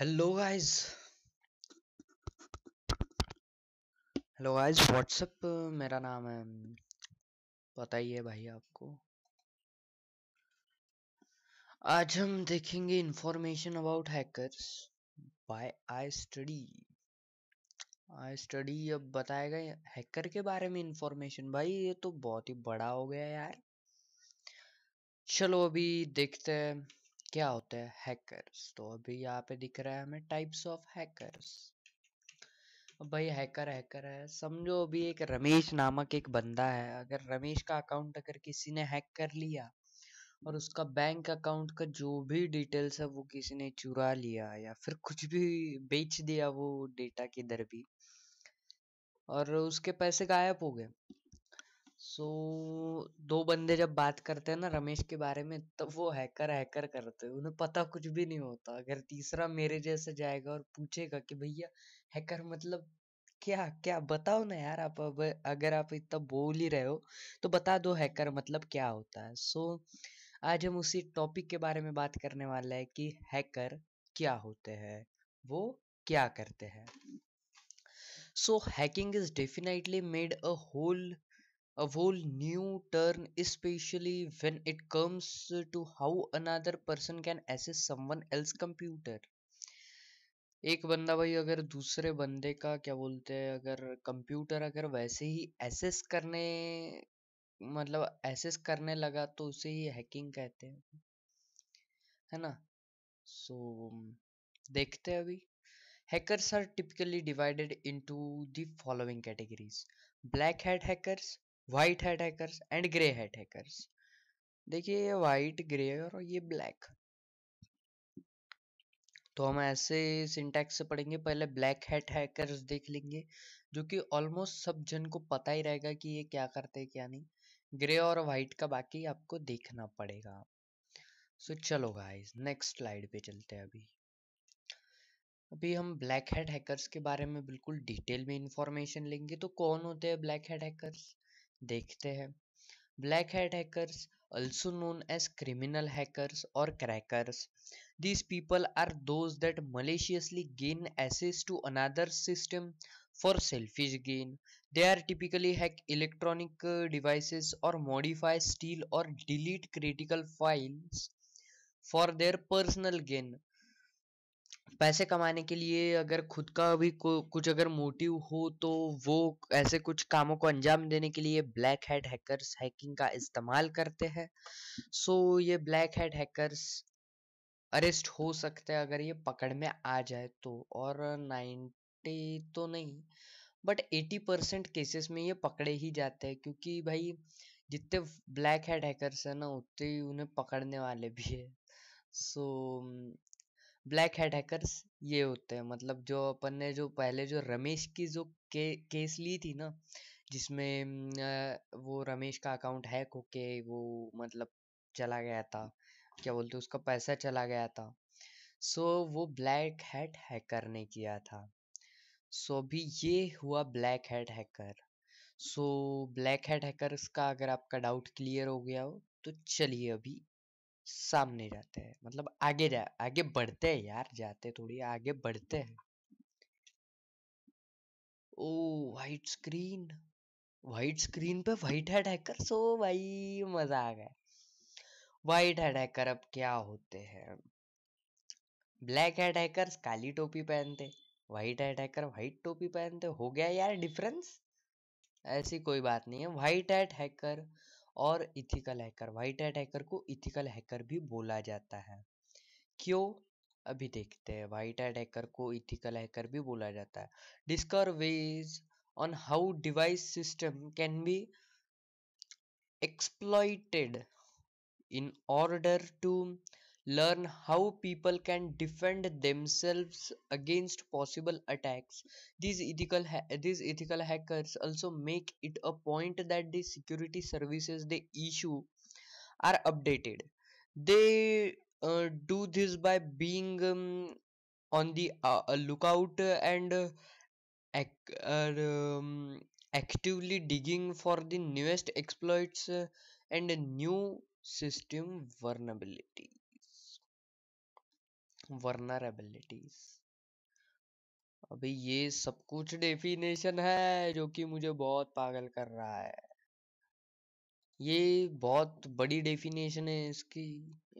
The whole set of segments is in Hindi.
hello guys hello guys WhatsApp मेरा नाम है पता ही है भाई आपको आज हम देखेंगे information about hackers by I study I study अब बताएगा हैकर के बारे में इंफॉर्मेशन भाई ये तो बहुत ही बड़ा हो गया यार चलो अभी देखते हैं क्या होते हैं हैकर्स तो अभी यहाँ पे दिख रहा है हमें टाइप्स ऑफ हैकर्स भाई हैकर हैकर है समझो अभी एक रमेश नामक एक बंदा है अगर रमेश का अकाउंट अगर किसी ने हैक कर लिया और उसका बैंक अकाउंट का जो भी डिटेल्स है वो किसी ने चुरा लिया या फिर कुछ भी बेच दिया वो डेटा किधर भी और उसके पैसे गायब हो गए सो so, दो बंदे जब बात करते हैं ना रमेश के बारे में तब तो वो हैकर हैकर करते हैं उन्हें पता कुछ भी नहीं होता अगर तीसरा मेरे जैसे जाएगा और पूछेगा कि भैया हैकर मतलब क्या क्या बताओ ना यार आप अब अगर आप इतना बोल ही रहे हो तो बता दो हैकर मतलब क्या होता है सो so, आज हम उसी टॉपिक के बारे में बात करने वाले हैं कि हैकर क्या होते हैं वो क्या करते हैं so hacking is definitely made a whole a whole new turn especially when it comes to how another person can assess someone else computer एक बंदा भाई अगर दूसरे बंदे का क्या बोलते हैं अगर कंप्यूटर अगर वैसे ही एसेस करने मतलब एसेस करने लगा तो उसे ही हैकिंग कहते हैं है ना सो so, देखते हैं अभी hackers are typically divided into the following categories black hat hackers white hat hackers and grey hat hackers देखिए ये वाइट ग्रे और ये ब्लैक तो हम ऐसे सिंटैक्स से पढ़ेंगे पहले ब्लैक हैट हैकर्स देख लेंगे जो कि ऑलमोस्ट सब जन को पता ही रहेगा कि ये क्या करते हैं क्या नहीं ग्रे और वाइट का बाकी आपको देखना पड़ेगा सो so, चलो गाइस नेक्स्ट स्लाइड पे चलते हैं अभी अभी हम ब्लैक हेड हैकर्स के बारे में बिल्कुल डिटेल में इंफॉर्मेशन लेंगे तो कौन होते हैं ब्लैक हेड हैकर्स देखते हैं black head hackers also known as criminal hackers और crackers these people are those that maliciously gain access to another system for selfish gain they are typically hack electronic devices और मॉडिफाई स्टील और delete critical files for their personal gain पैसे कमाने के लिए अगर खुद का भी कुछ अगर मोटिव हो तो वो ऐसे कुछ कामों को अंजाम देने के लिए ब्लैक हेड हैकर्स हैकिंग का इस्तेमाल करते हैं सो ये ब्लैक हेड हैकर्स अरेस्ट हो सकते हैं अगर ये पकड़ में आ जाए तो और नाइन्टी तो नहीं बट एटी परसेंट केसेस में ये पकड़े ही जाते हैं क्योंकि भाई जितने ब्लैक हेड हैकर्स हैं ना उतने ही उन्हें पकड़ने वाले भी है so so, black head hackers ये होते हैं मतलब जो अपन ने जो पहले जो रमेश की जो के केस ली थी ना जिसमें वो रमेश का अकाउंट हैक होके वो मतलब चला गया था क्या बोलते उसका पैसा चला गया था सो वो ब्लैक हेड हैकर ने किया था सो अभी ये हुआ black head hacker so black head hackers का अगर आपका डाउट क्लियर हो गया हो तो चलिए अभी सामने जाते हैं मतलब आगे जा आगे बढ़ते हैं यार जाते थोड़ी आगे बढ़ते हैं ओ वाइट स्क्रीन वाइट स्क्रीन पे वाइट हेड हैकर सो भाई मजा आ गया वाइट हेड हैकर अब क्या होते हैं ब्लैक हेड हैकर काली टोपी पहनते वाइट हेड हैकर वाइट टोपी पहनते हो गया यार डिफरेंस ऐसी कोई बात नहीं है वाइट हेड हैकर और ethical hacker white hat hacker को इथिकल हैकर भी बोला जाता है क्यों अभी देखते हैं वाइट हैट हैकर को इथिकल हैकर भी बोला जाता है discover ways on how device system can be exploited in order to learn how people can defend themselves against possible attacks these ethical ha- these ethical hackers also make it a point that the security services they issue are updated they uh, do this by being um, on the uh, lookout and uh, ac- um, actively digging for the newest exploits uh, and new system vulnerability vulnerabilities अभी ये सब कुछ डेफिनेशन है जो कि मुझे बहुत पागल कर रहा है ये बहुत बड़ी डेफिनेशन है इसकी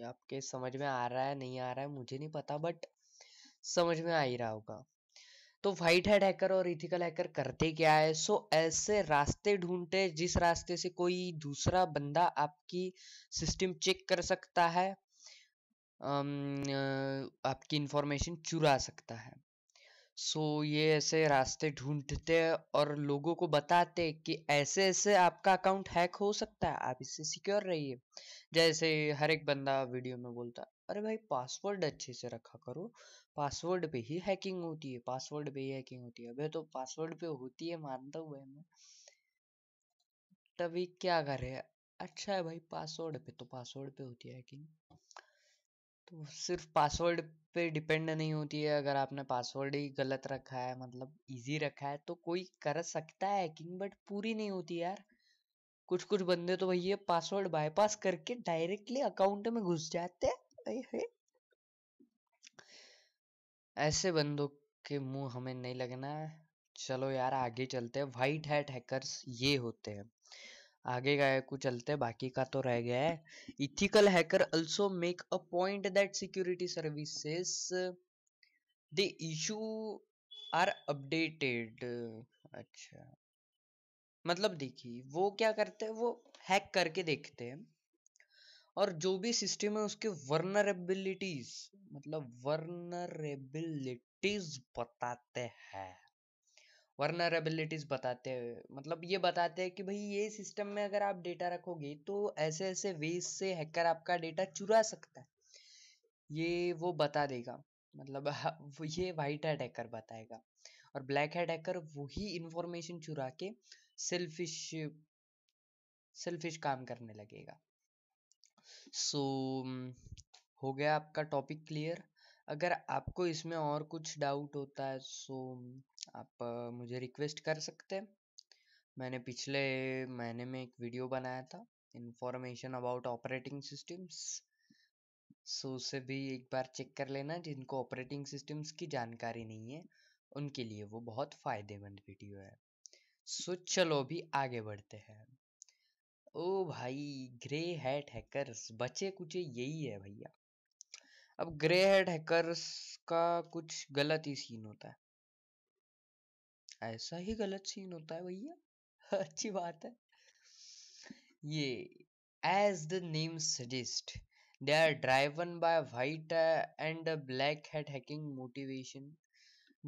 आपके समझ में आ रहा है नहीं आ रहा है मुझे नहीं पता बट समझ में आ ही रहा होगा तो व्हाइट हेड हैकर और इथिकल हैकर करते क्या है सो ऐसे रास्ते ढूंढते जिस रास्ते से कोई दूसरा बंदा आपकी सिस्टम चेक कर सकता है आपकी इंफॉर्मेशन चुरा सकता है सो so, ये ऐसे रास्ते ढूंढते और लोगों को बताते कि ऐसे ऐसे आपका अकाउंट हैक हो सकता है आप इससे सिक्योर रहिए जैसे हर एक बंदा वीडियो में बोलता है अरे भाई पासवर्ड अच्छे से रखा करो पासवर्ड पे ही हैकिंग होती है पासवर्ड पे ही हैकिंग होती है अबे तो पासवर्ड पे होती है मानता हुआ मैं तभी क्या करे अच्छा है भाई पासवर्ड पे तो पासवर्ड पे होती है हैकिंग तो सिर्फ पासवर्ड पे डिपेंड नहीं होती है अगर आपने पासवर्ड ही गलत रखा है मतलब इजी रखा है तो कोई कर सकता है हैकिंग बट पूरी नहीं होती यार कुछ कुछ बंदे तो भैया पासवर्ड बाईपास करके डायरेक्टली अकाउंट में घुस जाते हैं ऐसे बंदों के मुंह हमें नहीं लगना चलो यार आगे चलते हैं वाइट हैट हैकर्स ये होते हैं आगे का है कुछ चलते बाकी का तो रह गया है ethical hacker also make a point that security services the issue are updated अच्छा मतलब देखिए वो क्या करते हैं वो हैक करके देखते हैं और जो भी सिस्टम है उसके वर्नरेबिलिटीज मतलब वर्नरेबिलिटीज बताते हैं वर्नरेबिलिटीज़ बताते हैं मतलब ये बताते हैं कि भाई ये सिस्टम में अगर आप डेटा रखोगे तो ऐसे ऐसे वेज से हैकर आपका डेटा चुरा सकता है ये वो बता देगा मतलब ये वाइट हेड हैकर बताएगा और ब्लैक हेड हैकर वही इंफॉर्मेशन चुरा के सेल्फिश सेल्फिश काम करने लगेगा सो so, हो गया आपका टॉपिक क्लियर अगर आपको इसमें और कुछ डाउट होता है सो आप मुझे रिक्वेस्ट कर सकते हैं मैंने पिछले महीने में एक वीडियो बनाया था information about operating systems so उसे भी एक बार चेक कर लेना जिनको ऑपरेटिंग सिस्टम्स की जानकारी नहीं है उनके लिए वो बहुत फ़ायदेमंद वीडियो है सो चलो भी आगे बढ़ते हैं ओ भाई ग्रे हैट हैकर्स बचे कुछ यही है भैया अब ग्रे हेड हैकर्स का कुछ गलत ही सीन होता है ऐसा ही गलत सीन होता है भैया अच्छी बात है ये as the name suggest they are driven by white and black head hacking motivation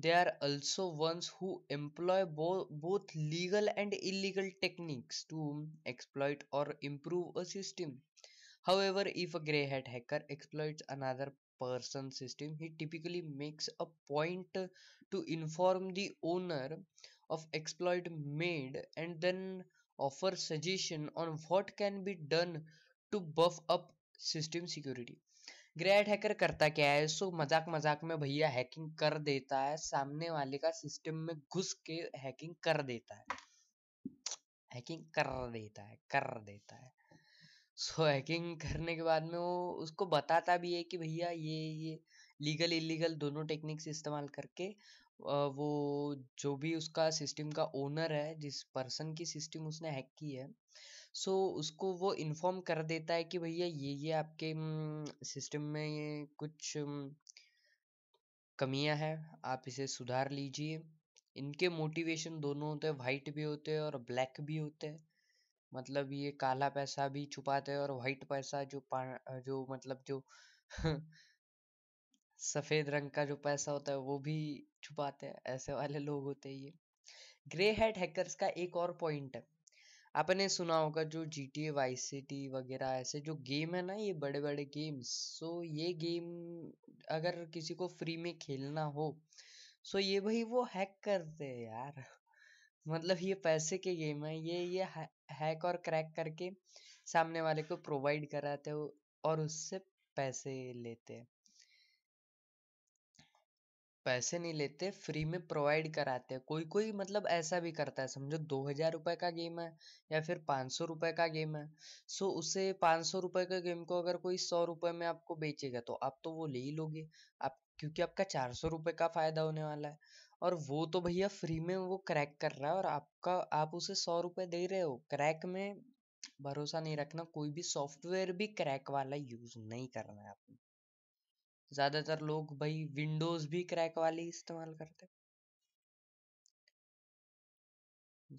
they are also ones who employ both legal and illegal techniques to exploit और improve a system however if a grey head hacker exploit another person system he typically makes a point to inform the owner of exploit made and then offer suggestion on what can be done to buff up system security great hacker करता क्या है सो मजाक मजाक में भैया हैकिंग कर देता है सामने वाले का सिस्टम में घुस के हैकिंग कर देता है हैकिंग कर देता है कर देता है सो हैकिंग करने के बाद में वो उसको बताता भी है कि भैया ये ये लीगल इलीगल दोनों टेक्निक्स इस्तेमाल करके वो जो भी उसका सिस्टम का ओनर है जिस पर्सन की सिस्टम उसने हैक की है सो उसको वो इन्फॉर्म कर देता है कि भैया ये ये आपके सिस्टम में कुछ कमियां हैं आप इसे सुधार लीजिए इनके मोटिवेशन दोनों होते हैं वाइट भी होते हैं और ब्लैक भी होते हैं मतलब ये काला पैसा भी छुपाते हैं और व्हाइट पैसा जो पा- जो मतलब जो सफेद रंग का जो पैसा होता है वो भी छुपाते हैं ऐसे वाले लोग होते हैं ये ग्रे हेड हैकर्स का एक और पॉइंट है आपने सुना होगा जो G T Y C T वगैरह ऐसे जो गेम है ना ये बड़े बड़े गेम्स सो ये गेम अगर किसी को फ्री में खेलना हो सो ये भाई वो हैक करते हैं यार मतलब ये पैसे के गेम है ये ये हैक और क्रैक करके सामने वाले को प्रोवाइड कराते हो और उससे पैसे लेते हैं पैसे नहीं लेते फ्री में प्रोवाइड कराते हैं कोई कोई मतलब ऐसा भी करता है समझो दो हजार रुपए का गेम है या फिर पाँच सौ रुपए का गेम है सो उसे पाँच सौ रुपए का गेम को अगर कोई सौ रुपए में आपको बेचेगा तो आप तो वो ले ही लोगे आप क्योंकि आपका चार सौ रुपए का फायदा होने वाला है और वो तो भैया फ्री में वो क्रैक कर रहा है और आपका आप उसे सौ रुपये दे रहे हो क्रैक में भरोसा नहीं रखना कोई भी सॉफ्टवेयर भी क्रैक वाला यूज नहीं करना है आपने ज्यादातर लोग भाई विंडोज भी क्रैक वाली इस्तेमाल करते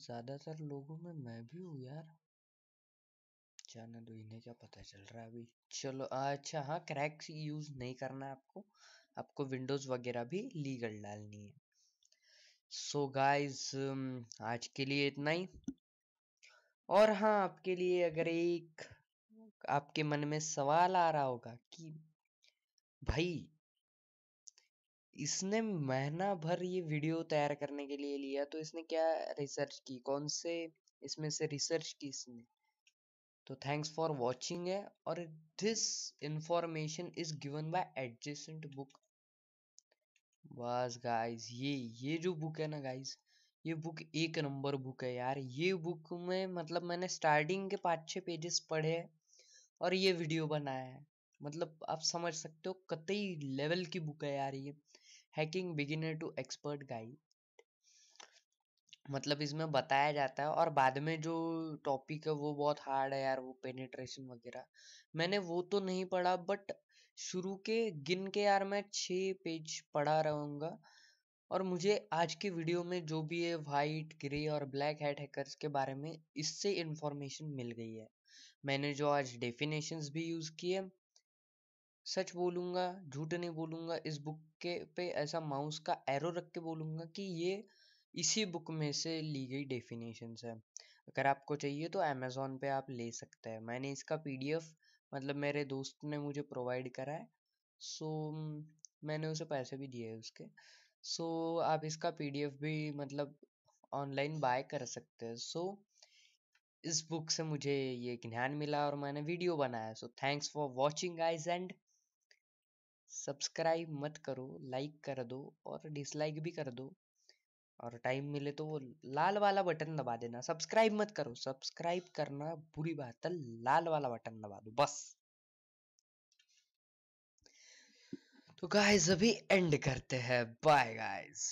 ज्यादातर लोगों में मैं भी हूँ यार जाने दो इन्हें क्या पता चल रहा है अभी चलो अच्छा हाँ क्रैक यूज नहीं करना है आपको आपको विंडोज वगैरह भी लीगल डालनी है सो so गाइस um, आज के लिए इतना ही और हाँ आपके लिए अगर एक आपके मन में सवाल आ रहा होगा कि भाई इसने महीना भर ये वीडियो तैयार करने के लिए लिया तो इसने क्या रिसर्च की कौन से इसमें से रिसर्च की इसने तो थैंक्स फॉर वॉचिंग है और this information is given by adjacent book बस गाइस ये ये जो बुक है ना गाइस ये बुक एक नंबर बुक है यार ये बुक में मतलब मैंने स्टार्टिंग के पाँच छः पेजेस पढ़े और ये वीडियो बनाया है मतलब आप समझ सकते हो कतई लेवल की बुक है यार ये hacking beginner to expert guide मतलब इसमें बताया जाता है और बाद में जो टॉपिक है वो बहुत हार्ड है यार वो पेनिट्रेशन वगैरह मैंने वो तो नहीं पढ़ा बट शुरू के गिन के यार मैं छः पेज पढ़ा रहूँगा और मुझे आज के वीडियो में जो भी है वाइट ग्रे और ब्लैक हेड हैकर्स के बारे में इससे इन्फॉर्मेशन मिल गई है मैंने जो आज डेफिनेशंस भी यूज़ किए सच बोलूँगा झूठ नहीं बोलूँगा इस बुक के पे ऐसा माउस का एरो रख के बोलूँगा कि ये इसी बुक में से ली गई डेफिनेशंस है अगर आपको चाहिए तो अमेज़ोन पे आप ले सकते हैं मैंने इसका पीडीएफ मतलब मेरे दोस्त ने मुझे प्रोवाइड करा है सो मैंने उसे पैसे भी दिए उसके सो आप इसका पी भी मतलब ऑनलाइन बाय कर सकते हैं सो इस बुक से मुझे ये ज्ञान मिला और मैंने वीडियो बनाया so thanks for watching eyes and subscribe मत करो लाइक कर दो और डिसलाइक भी कर दो और टाइम मिले तो वो लाल वाला बटन दबा देना सब्सक्राइब मत करो सब्सक्राइब करना बुरी बात है लाल वाला बटन दबा दो बस तो गाइस अभी एंड करते हैं बाय गाइस